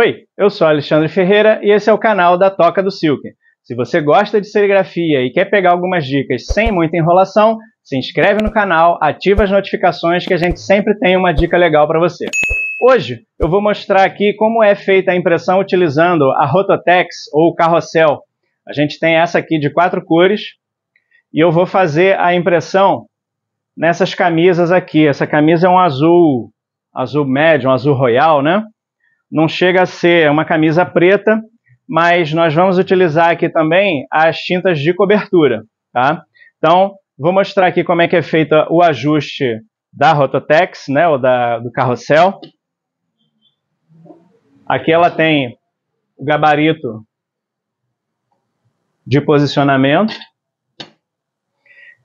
Oi, eu sou Alexandre Ferreira e esse é o canal da Toca do Silk. Se você gosta de serigrafia e quer pegar algumas dicas sem muita enrolação, se inscreve no canal, ativa as notificações que a gente sempre tem uma dica legal para você. Hoje eu vou mostrar aqui como é feita a impressão utilizando a Rototex ou Carrossel. A gente tem essa aqui de quatro cores e eu vou fazer a impressão nessas camisas aqui. Essa camisa é um azul, azul médio, um azul royal, né? não chega a ser uma camisa preta, mas nós vamos utilizar aqui também as tintas de cobertura, tá? Então, vou mostrar aqui como é que é feito o ajuste da Rototex, né, ou da, do carrossel. Aqui ela tem o gabarito de posicionamento.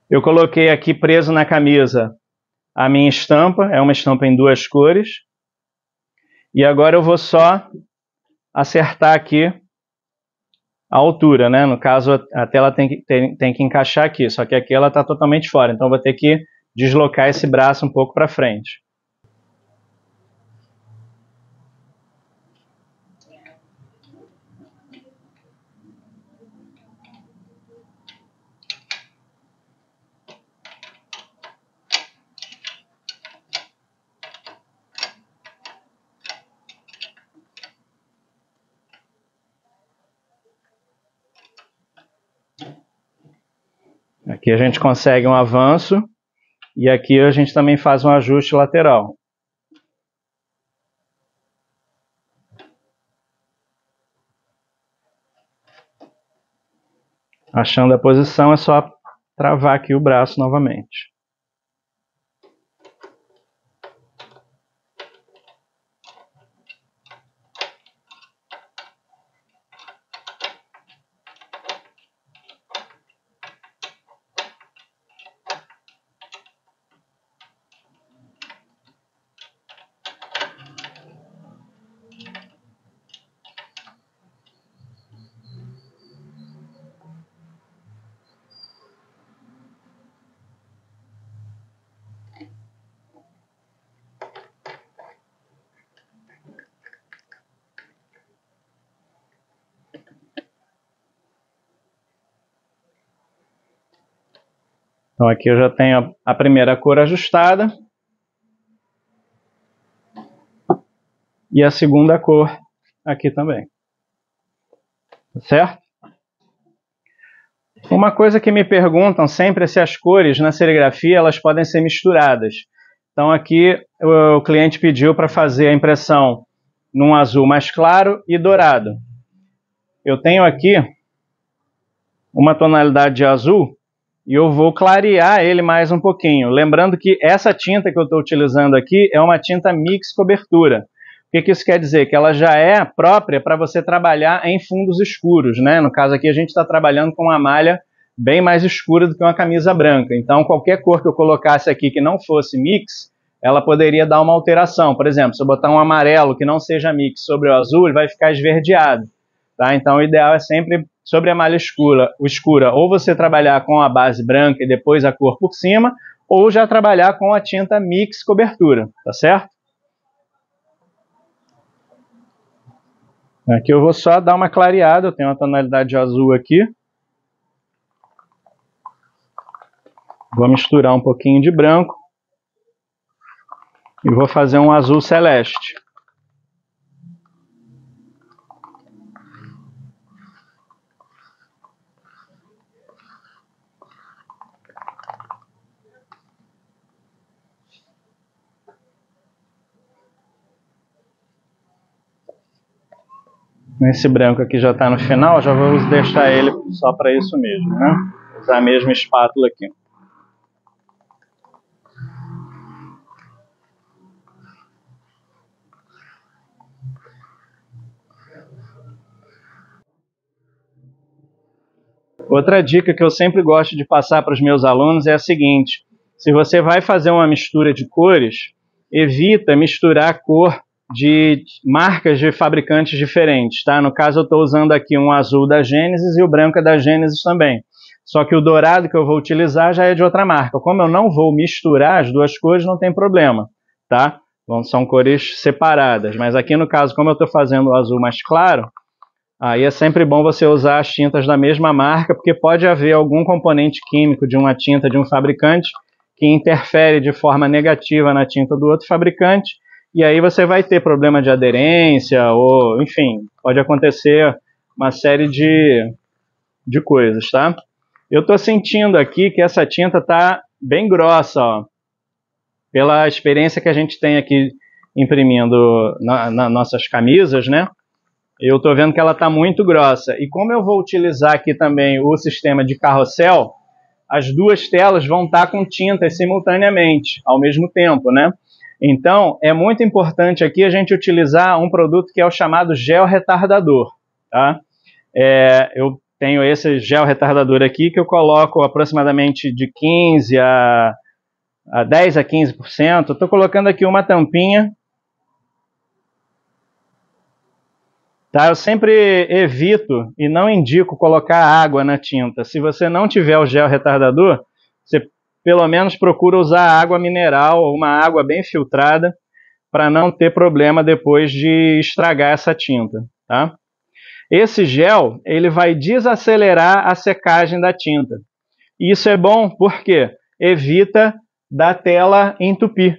Eu coloquei aqui preso na camisa a minha estampa, é uma estampa em duas cores, e agora eu vou só acertar aqui a altura, né? No caso, a tela tem que, tem, tem que encaixar aqui, só que aqui ela está totalmente fora, então vou ter que deslocar esse braço um pouco para frente. Aqui a gente consegue um avanço e aqui a gente também faz um ajuste lateral. Achando a posição é só travar aqui o braço novamente. Então aqui eu já tenho a primeira cor ajustada e a segunda cor aqui também, tá certo? Uma coisa que me perguntam sempre é se as cores na serigrafia elas podem ser misturadas. Então aqui o, o cliente pediu para fazer a impressão num azul mais claro e dourado. Eu tenho aqui uma tonalidade de azul e eu vou clarear ele mais um pouquinho. Lembrando que essa tinta que eu estou utilizando aqui é uma tinta mix cobertura. O que, que isso quer dizer? Que ela já é própria para você trabalhar em fundos escuros, né? No caso aqui a gente está trabalhando com uma malha bem mais escura do que uma camisa branca. Então qualquer cor que eu colocasse aqui que não fosse mix, ela poderia dar uma alteração. Por exemplo, se eu botar um amarelo que não seja mix sobre o azul, ele vai ficar esverdeado. Tá? Então, o ideal é sempre sobre a malha escura, escura, ou você trabalhar com a base branca e depois a cor por cima, ou já trabalhar com a tinta mix cobertura, tá certo? Aqui eu vou só dar uma clareada, eu tenho uma tonalidade de azul aqui. Vou misturar um pouquinho de branco. E vou fazer um azul celeste. Esse branco aqui já está no final, já vamos deixar ele só para isso mesmo, né? Usar a mesma espátula aqui. Outra dica que eu sempre gosto de passar para os meus alunos é a seguinte: se você vai fazer uma mistura de cores, evita misturar a cor de marcas de fabricantes diferentes, tá? No caso, eu estou usando aqui um azul da Gênesis e o branco é da Gênesis também. Só que o dourado que eu vou utilizar já é de outra marca. Como eu não vou misturar as duas cores, não tem problema, tá? são cores separadas. Mas aqui no caso, como eu estou fazendo o azul mais claro, aí é sempre bom você usar as tintas da mesma marca, porque pode haver algum componente químico de uma tinta de um fabricante que interfere de forma negativa na tinta do outro fabricante e aí você vai ter problema de aderência, ou enfim, pode acontecer uma série de, de coisas, tá? Eu estou sentindo aqui que essa tinta tá bem grossa, ó, pela experiência que a gente tem aqui imprimindo nas na nossas camisas, né? Eu estou vendo que ela está muito grossa. E como eu vou utilizar aqui também o sistema de carrossel, as duas telas vão estar tá com tintas simultaneamente, ao mesmo tempo, né? Então, é muito importante aqui a gente utilizar um produto que é o chamado gel retardador. Tá? É, eu tenho esse gel retardador aqui que eu coloco aproximadamente de 15 a, a 10 a 15%. Estou colocando aqui uma tampinha. Tá? Eu sempre evito e não indico colocar água na tinta. Se você não tiver o gel retardador, você pelo menos procura usar água mineral, uma água bem filtrada, para não ter problema depois de estragar essa tinta, tá? Esse gel, ele vai desacelerar a secagem da tinta. Isso é bom porque evita da tela entupir,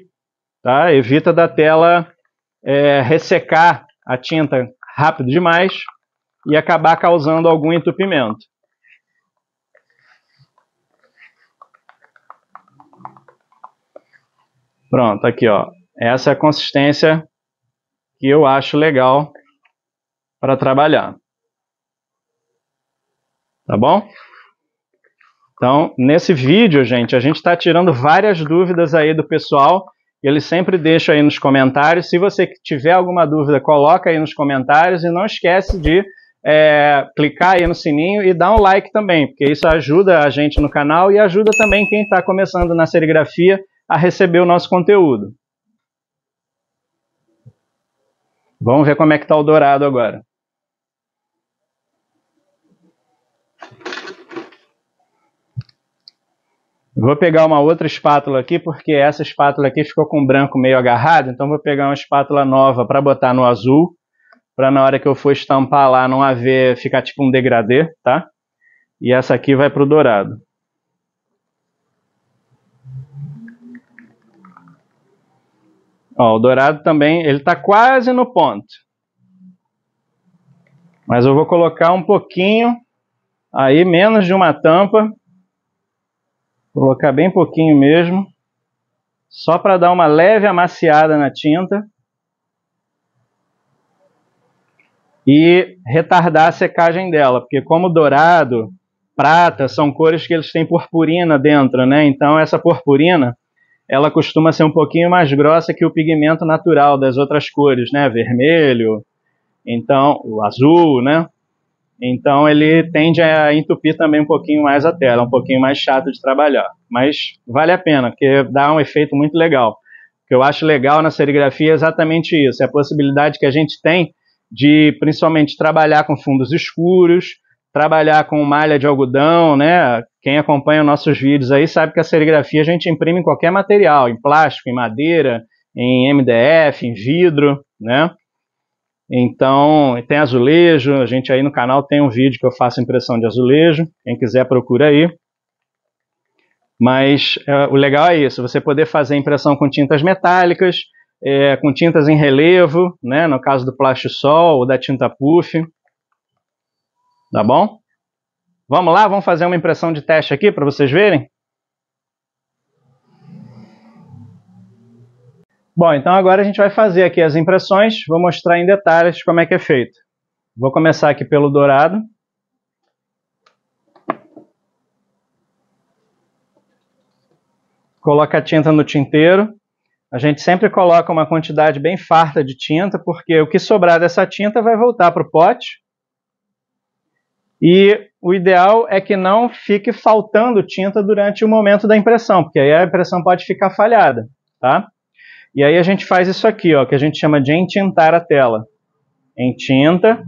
tá? Evita da tela é, ressecar a tinta rápido demais e acabar causando algum entupimento. Pronto, aqui ó. Essa é a consistência que eu acho legal para trabalhar. Tá bom? Então, nesse vídeo, gente, a gente está tirando várias dúvidas aí do pessoal. Ele sempre deixa aí nos comentários. Se você tiver alguma dúvida, coloca aí nos comentários e não esquece de é, clicar aí no sininho e dar um like também, porque isso ajuda a gente no canal e ajuda também quem está começando na serigrafia a receber o nosso conteúdo. Vamos ver como é que está o dourado agora. Vou pegar uma outra espátula aqui, porque essa espátula aqui ficou com o branco meio agarrado, então vou pegar uma espátula nova para botar no azul, para na hora que eu for estampar lá não haver, ficar tipo um degradê, tá? E essa aqui vai para o dourado. Ó, o dourado também, ele está quase no ponto. Mas eu vou colocar um pouquinho, aí menos de uma tampa. Vou colocar bem pouquinho mesmo, só para dar uma leve amaciada na tinta. E retardar a secagem dela, porque como dourado, prata, são cores que eles têm purpurina dentro, né? Então essa purpurina ela costuma ser um pouquinho mais grossa que o pigmento natural das outras cores, né? Vermelho, então, o azul, né? Então ele tende a entupir também um pouquinho mais a tela, um pouquinho mais chato de trabalhar. Mas vale a pena, porque dá um efeito muito legal. O que eu acho legal na serigrafia é exatamente isso, é a possibilidade que a gente tem de principalmente trabalhar com fundos escuros, trabalhar com malha de algodão, né? Quem acompanha nossos vídeos aí sabe que a serigrafia a gente imprime em qualquer material, em plástico, em madeira, em MDF, em vidro, né? Então, tem azulejo, a gente aí no canal tem um vídeo que eu faço impressão de azulejo, quem quiser procura aí. Mas é, o legal é isso, você poder fazer impressão com tintas metálicas, é, com tintas em relevo, né, no caso do plástico sol ou da tinta puff. Tá bom? Vamos lá, vamos fazer uma impressão de teste aqui para vocês verem? Bom, então agora a gente vai fazer aqui as impressões, vou mostrar em detalhes como é que é feito. Vou começar aqui pelo dourado. Coloca a tinta no tinteiro. A gente sempre coloca uma quantidade bem farta de tinta, porque o que sobrar dessa tinta vai voltar para o pote e o ideal é que não fique faltando tinta durante o momento da impressão, porque aí a impressão pode ficar falhada, tá? E aí a gente faz isso aqui, ó, que a gente chama de entintar a tela. Entinta,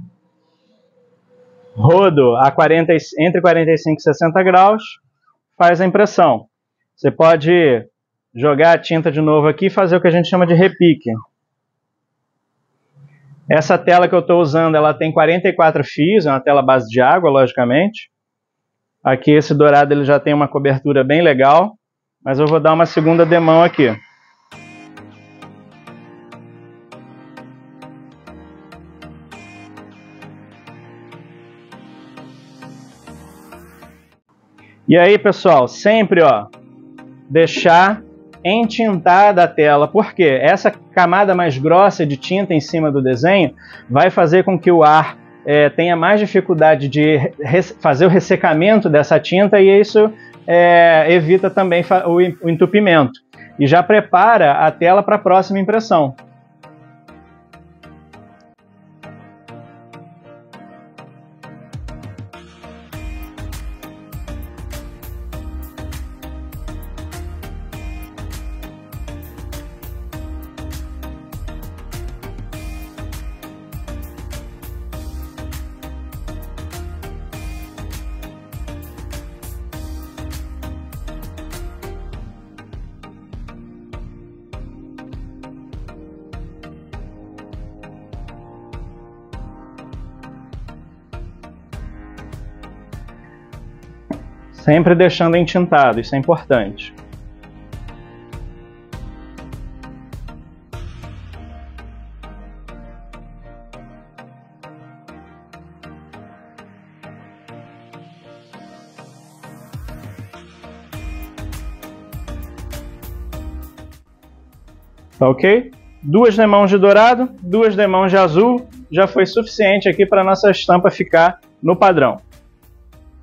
rodo a 40, entre 45 e 60 graus, faz a impressão. Você pode jogar a tinta de novo aqui e fazer o que a gente chama de repique. Essa tela que eu estou usando, ela tem 44 fios, é uma tela base de água, logicamente. Aqui esse dourado ele já tem uma cobertura bem legal, mas eu vou dar uma segunda demão aqui. E aí, pessoal, sempre, ó, deixar entintada a tela, porque essa camada mais grossa de tinta em cima do desenho vai fazer com que o ar é, tenha mais dificuldade de fazer o ressecamento dessa tinta e isso é, evita também o entupimento. E já prepara a tela para a próxima impressão. sempre deixando entintado, isso é importante. Tá ok? Duas demãos de dourado, duas demãos de azul, já foi suficiente aqui para nossa estampa ficar no padrão.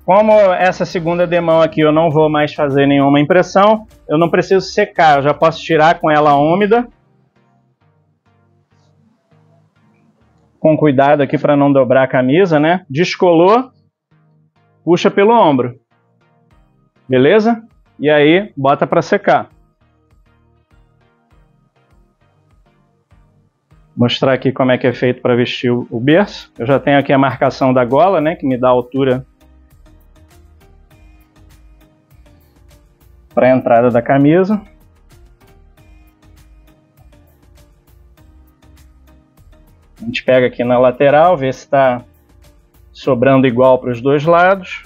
Como essa segunda demão aqui eu não vou mais fazer nenhuma impressão, eu não preciso secar, eu já posso tirar com ela úmida. Com cuidado aqui para não dobrar a camisa, né? Descolou, puxa pelo ombro. Beleza? E aí bota para secar. Mostrar aqui como é que é feito para vestir o berço. Eu já tenho aqui a marcação da gola, né, que me dá a altura para a entrada da camisa. A gente pega aqui na lateral, vê se está sobrando igual para os dois lados.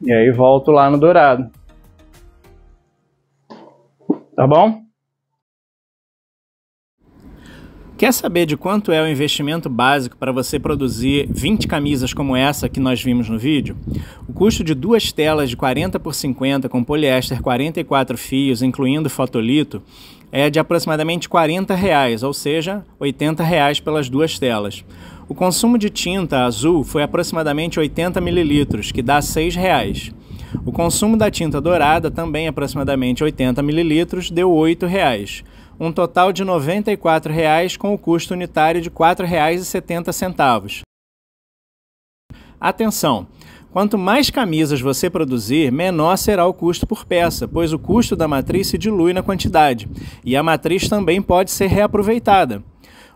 E aí volto lá no dourado. Tá bom? Quer saber de quanto é o investimento básico para você produzir 20 camisas como essa que nós vimos no vídeo? O custo de duas telas de 40 por 50 com poliéster 44 fios, incluindo fotolito, é de aproximadamente 40 reais, ou seja, 80 reais pelas duas telas. O consumo de tinta azul foi aproximadamente 80 mililitros, que dá 6 reais. O consumo da tinta dourada, também aproximadamente 80 mililitros, deu 8 reais um total de R$ 94,00 com o custo unitário de R$ 4,70. Atenção! Quanto mais camisas você produzir, menor será o custo por peça, pois o custo da matriz se dilui na quantidade, e a matriz também pode ser reaproveitada.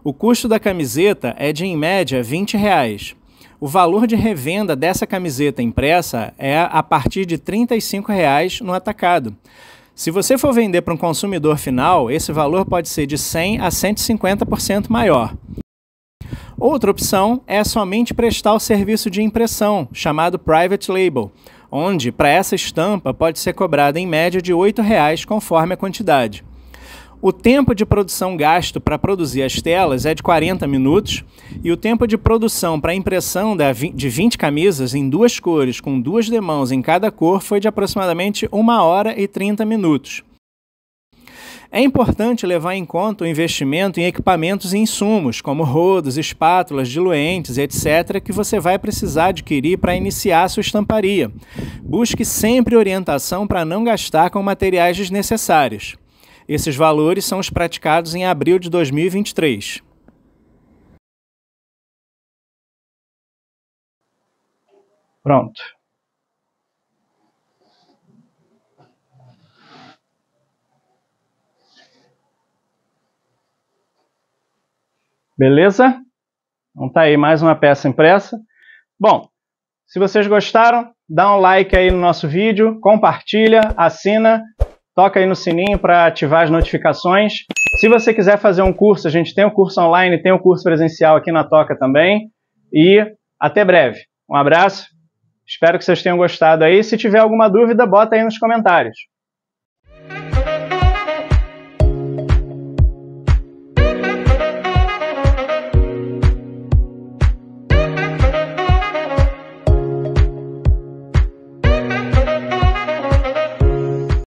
O custo da camiseta é de, em média, R$ 20. Reais. O valor de revenda dessa camiseta impressa é a partir de R$ 35 reais no atacado. Se você for vender para um consumidor final, esse valor pode ser de 100 a 150% maior. Outra opção é somente prestar o serviço de impressão, chamado private label, onde para essa estampa pode ser cobrada em média de R$ 8,00 conforme a quantidade. O tempo de produção gasto para produzir as telas é de 40 minutos e o tempo de produção para impressão de 20 camisas em duas cores, com duas demãos em cada cor, foi de aproximadamente 1 hora e 30 minutos. É importante levar em conta o investimento em equipamentos e insumos, como rodos, espátulas, diluentes, etc., que você vai precisar adquirir para iniciar sua estamparia. Busque sempre orientação para não gastar com materiais desnecessários. Esses valores são os praticados em abril de 2023. Pronto. Beleza? Então tá aí mais uma peça impressa. Bom, se vocês gostaram, dá um like aí no nosso vídeo, compartilha, assina toca aí no sininho para ativar as notificações. Se você quiser fazer um curso, a gente tem um curso online, tem um curso presencial aqui na Toca também. E até breve. Um abraço. Espero que vocês tenham gostado aí. Se tiver alguma dúvida, bota aí nos comentários.